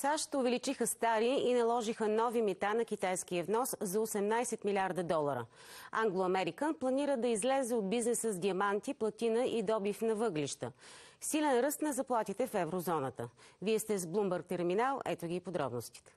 САЩ увеличиха стари и наложиха нови мита на китайския внос за 18 милиарда долара. Англо-Американ планира да излезе от бизнеса с диаманти, платина и добив на въглища. Силен ръст на заплатите в еврозоната. Вие сте с Bloomberg Терминал. Ето ги подробностите.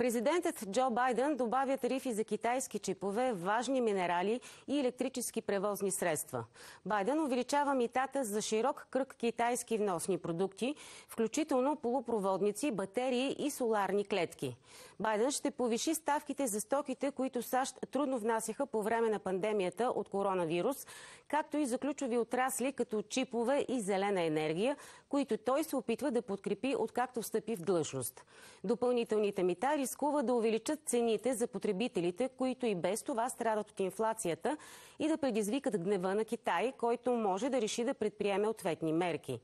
Президентът Джо Байден добавя тарифи за китайски чипове, важни минерали и електрически превозни средства. Байден увеличава митата за широк кръг китайски вносни продукти, включително полупроводници, батерии и соларни клетки. Байден ще повиши ставките за стоките, които САЩ трудно внасяха по време на пандемията от коронавирус, както и за ключови отрасли като чипове и зелена енергия, които той се опитва да подкрепи откакто встъпи в длъжност. Допълнителните митари рискува да увеличат цените за потребителите, които и без това страдат от инфлацията и да предизвикат гнева на Китай, който може да реши да предприеме ответни мерки.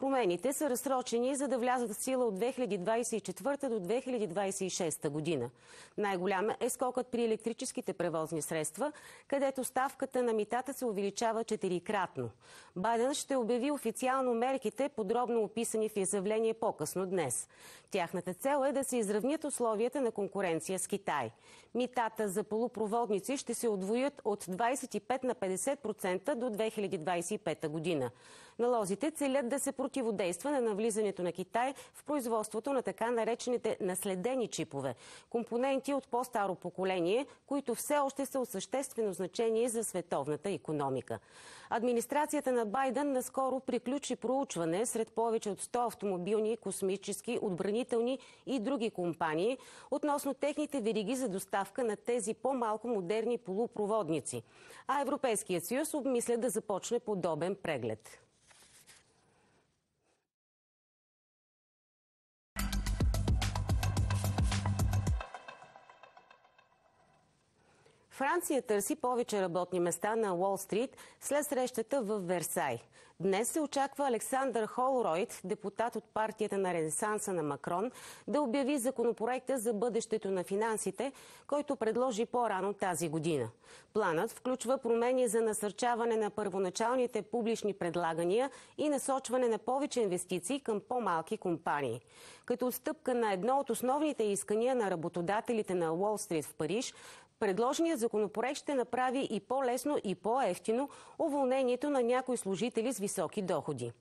Промените са разсрочени, за да влязат в сила от 2024 до 2026 година. Най-голям е скокът при електрическите превозни средства, където ставката на митата се увеличава четирикратно. Байден ще обяви официално мерките, подробно описани в изявление по-късно днес. Тяхната цел е да се изравнят условията на конкуренция с Китай. Митата за полупроводници ще се отвоят от 25 на 50% до 2025 година. Налозите целят да се противодейства на навлизането на Китай в производството на така наречените наследени чипове. Компоненти от по-старо поколение, които все още са от съществено значение за световната економика. Администрацията на Байден наскоро приключи проучване сред повече от 100 автомобилни, космически, отбранителни и други компании относно техните вериги за доставка на тези по-малко модерни полупроводници. А Европейският съюз обмисля да започне подобен преглед. Франция търси повече работни места на Уолл Стрит след срещата в Версай. Днес се очаква Александър Холройд, депутат от партията на Ренесанса на Макрон, да обяви законопроекта за бъдещето на финансите, който предложи по-рано тази година. Планът включва промени за насърчаване на първоначалните публични предлагания и насочване на повече инвестиции към по-малки компании. Като отстъпка на едно от основните искания на работодателите на Уолл Стрит в Париж, предложният законопроект ще направи и по-лесно и по-ефтино уволнението на някои служители с висок високи доходи.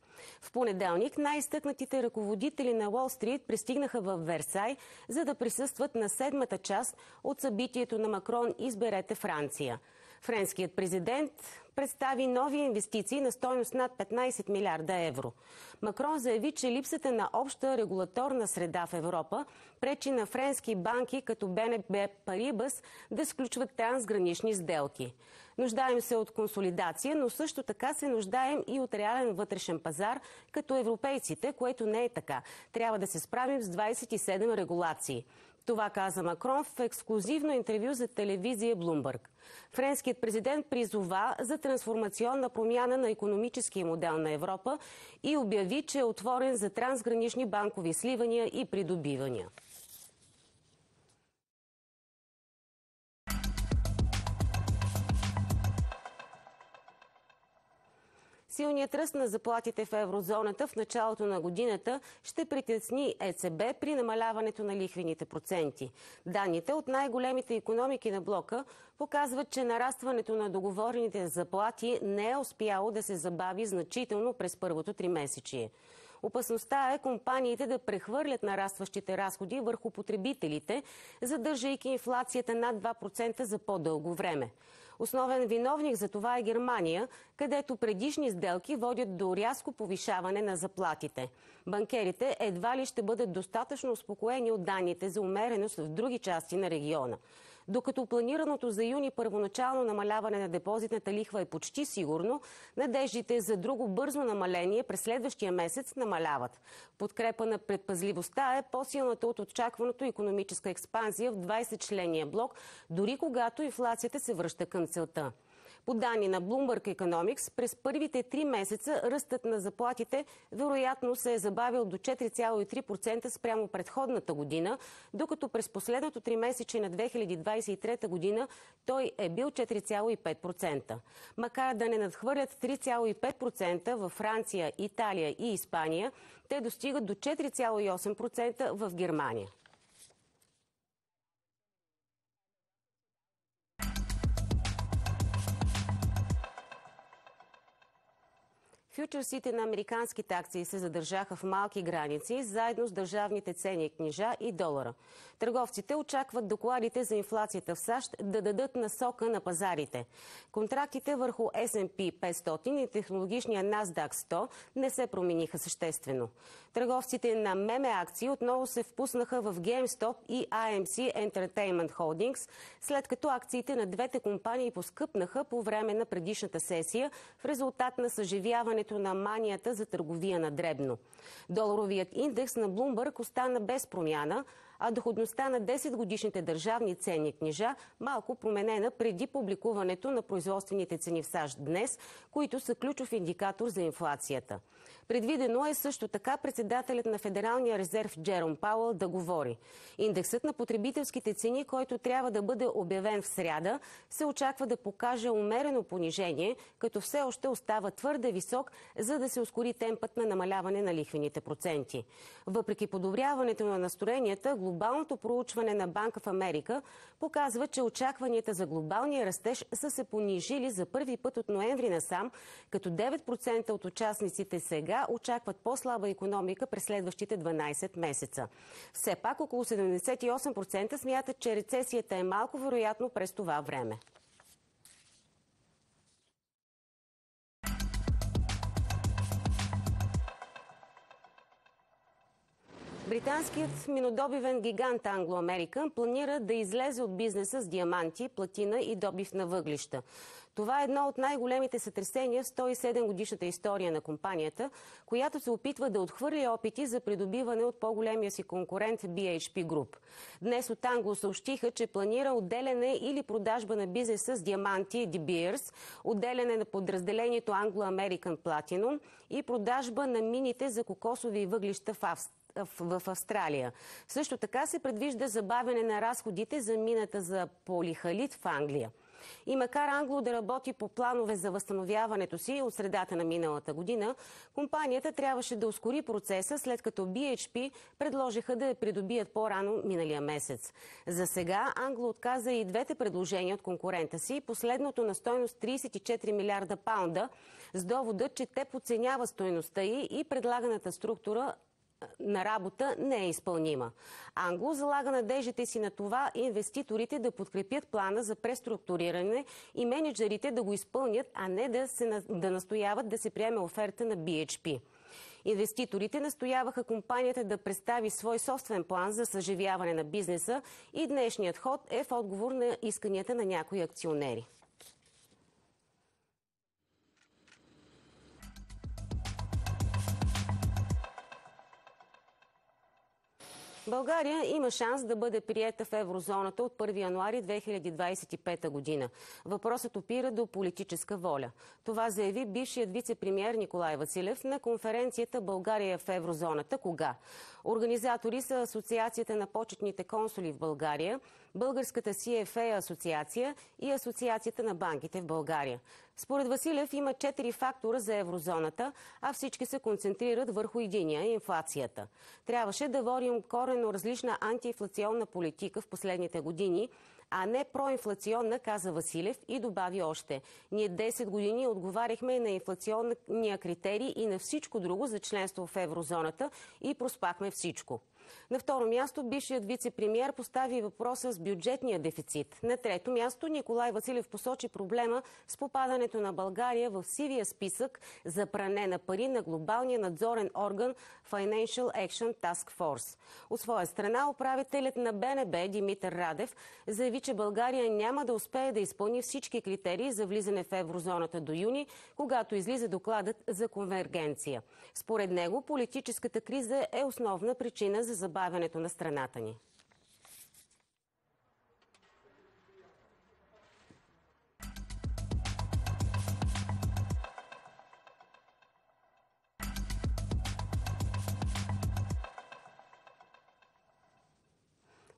В понеделник най стъкнатите ръководители на Уолл Стрит пристигнаха в Версай, за да присъстват на седмата част от събитието на Макрон «Изберете Франция». Френският президент представи нови инвестиции на стойност над 15 милиарда евро. Макрон заяви, че липсата на обща регулаторна среда в Европа пречи на френски банки като БНБ Парибас да сключват трансгранични сделки. Нуждаем се от консолидация, но също така се нуждаем и от реален вътрешен пазар, като европейците, което не е така. Трябва да се справим с 27 регулации. Това каза Макрон в ексклюзивно интервю за телевизия Блумбърг. Френският президент призова за трансформационна промяна на економическия модел на Европа и обяви, че е отворен за трансгранични банкови сливания и придобивания. Силният ръст на заплатите в еврозоната в началото на годината ще притесни ЕЦБ при намаляването на лихвените проценти. Даните от най-големите економики на блока показват, че нарастването на договорените заплати не е успяло да се забави значително през първото три месечие. Опасността е компаниите да прехвърлят нарастващите разходи върху потребителите, задържайки инфлацията над 2% за по-дълго време. Основен виновник за това е Германия, където предишни сделки водят до рязко повишаване на заплатите. Банкерите едва ли ще бъдат достатъчно успокоени от данните за умереност в други части на региона. Докато планираното за юни първоначално намаляване на депозитната лихва е почти сигурно, надеждите за друго бързо намаление през следващия месец намаляват. Подкрепа на предпазливостта е по-силната от очакваното економическа експанзия в 20-членния блок, дори когато инфлацията се връща към целта. По данни на Bloomberg Economics, през първите три месеца ръстът на заплатите вероятно се е забавил до 4,3% спрямо предходната година, докато през последното три месече на 2023 година той е бил 4,5%. Макар да не надхвърлят 3,5% във Франция, Италия и Испания, те достигат до 4,8% в Германия. Фьючерсите на американските акции се задържаха в малки граници, заедно с държавните цени книжа и долара. Търговците очакват докладите за инфлацията в САЩ да дадат насока на пазарите. Контрактите върху S&P 500 и технологичния NASDAQ 100 не се промениха съществено. Търговците на меме акции отново се впуснаха в GameStop и AMC Entertainment Holdings, след като акциите на двете компании поскъпнаха по време на предишната сесия в резултат на съживяването развитието на манията за търговия на дребно. Доларовият индекс на Bloomberg остана без промяна, а доходността на 10-годишните държавни ценни книжа малко променена преди публикуването на производствените цени в САЩ днес, които са ключов индикатор за инфлацията. Предвидено е също така председателят на Федералния резерв Джером Пауъл да говори. Индексът на потребителските цени, който трябва да бъде обявен в сряда, се очаква да покаже умерено понижение, като все още остава твърде висок, за да се ускори темпът на намаляване на лихвените проценти. Въпреки подобряването на настроенията, глобалното проучване на Банка в Америка показва, че очакванията за глобалния растеж са се понижили за първи път от ноември насам, като 9% от участниците сега очакват по-слаба економика през следващите 12 месеца. Все пак около 78% смятат, че рецесията е малко вероятно през това време. Британският минодобивен гигант Англо-Американ планира да излезе от бизнеса с диаманти, платина и добив на въглища. Това е едно от най-големите сътресения в 107 годишната история на компанията, която се опитва да отхвърли опити за придобиване от по-големия си конкурент BHP Group. Днес от Англо съобщиха, че планира отделяне или продажба на бизнеса с диаманти De Beers, отделяне на подразделението Anglo-American Platinum и продажба на мините за кокосови въглища в Австрия в Австралия. Също така се предвижда забавяне на разходите за мината за полихалит в Англия. И макар Англо да работи по планове за възстановяването си от средата на миналата година, компанията трябваше да ускори процеса, след като BHP предложиха да я придобият по-рано миналия месец. За сега Англо отказа и двете предложения от конкурента си, последното на стойност 34 милиарда паунда, с довода, че те подценява стойността и предлаганата структура на работа не е изпълнима. Англо залага надеждите си на това инвеститорите да подкрепят плана за преструктуриране и менеджерите да го изпълнят, а не да, се, да настояват да се приеме оферта на BHP. Инвеститорите настояваха компанията да представи свой собствен план за съживяване на бизнеса и днешният ход е в отговор на исканията на някои акционери. България има шанс да бъде приета в еврозоната от 1 януари 2025 година. Въпросът опира до политическа воля. Това заяви бившият вице-премьер Николай Василев на конференцията България в еврозоната. Кога? Организатори са Асоциацията на почетните консули в България, Българската CFA асоциация и Асоциацията на банките в България. Според Василев има четири фактора за еврозоната, а всички се концентрират върху единия – инфлацията. Трябваше да водим корено различна антиинфлационна политика в последните години – а не проинфлационна, каза Василев и добави още. Ние 10 години отговаряхме и на инфлационния критерий и на всичко друго за членство в еврозоната и проспахме всичко. На второ място бившият вице-премьер постави въпроса с бюджетния дефицит. На трето място Николай Василев посочи проблема с попадането на България в сивия списък за пране на пари на глобалния надзорен орган Financial Action Task Force. От своя страна управителят на БНБ Димитър Радев заяви, заяви, че България няма да успее да изпълни всички критерии за влизане в еврозоната до юни, когато излиза докладът за конвергенция. Според него политическата криза е основна причина за забавянето на страната ни.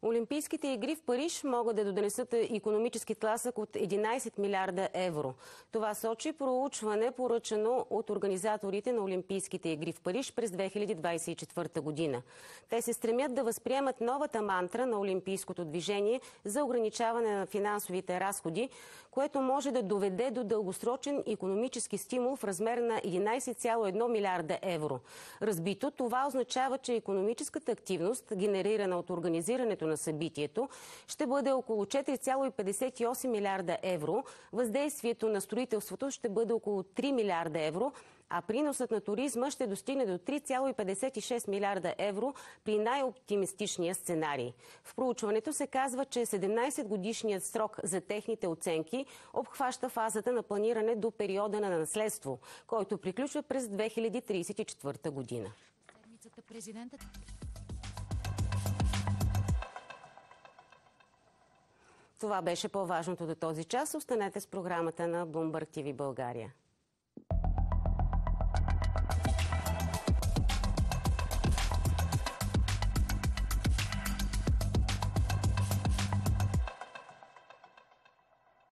Олимпийските игри в Париж могат да донесат економически тласък от 11 милиарда евро. Това сочи проучване, поръчано от организаторите на Олимпийските игри в Париж през 2024 година. Те се стремят да възприемат новата мантра на Олимпийското движение за ограничаване на финансовите разходи, което може да доведе до дългосрочен економически стимул в размер на 11,1 милиарда евро. Разбито, това означава, че економическата активност, генерирана от организирането на събитието ще бъде около 4,58 милиарда евро. Въздействието на строителството ще бъде около 3 милиарда евро а приносът на туризма ще достигне до 3,56 милиарда евро при най-оптимистичния сценарий. В проучването се казва, че 17-годишният срок за техните оценки обхваща фазата на планиране до периода на наследство, който приключва през 2034 година. Това беше по-важното до този час. Останете с програмата на Bloomberg TV България.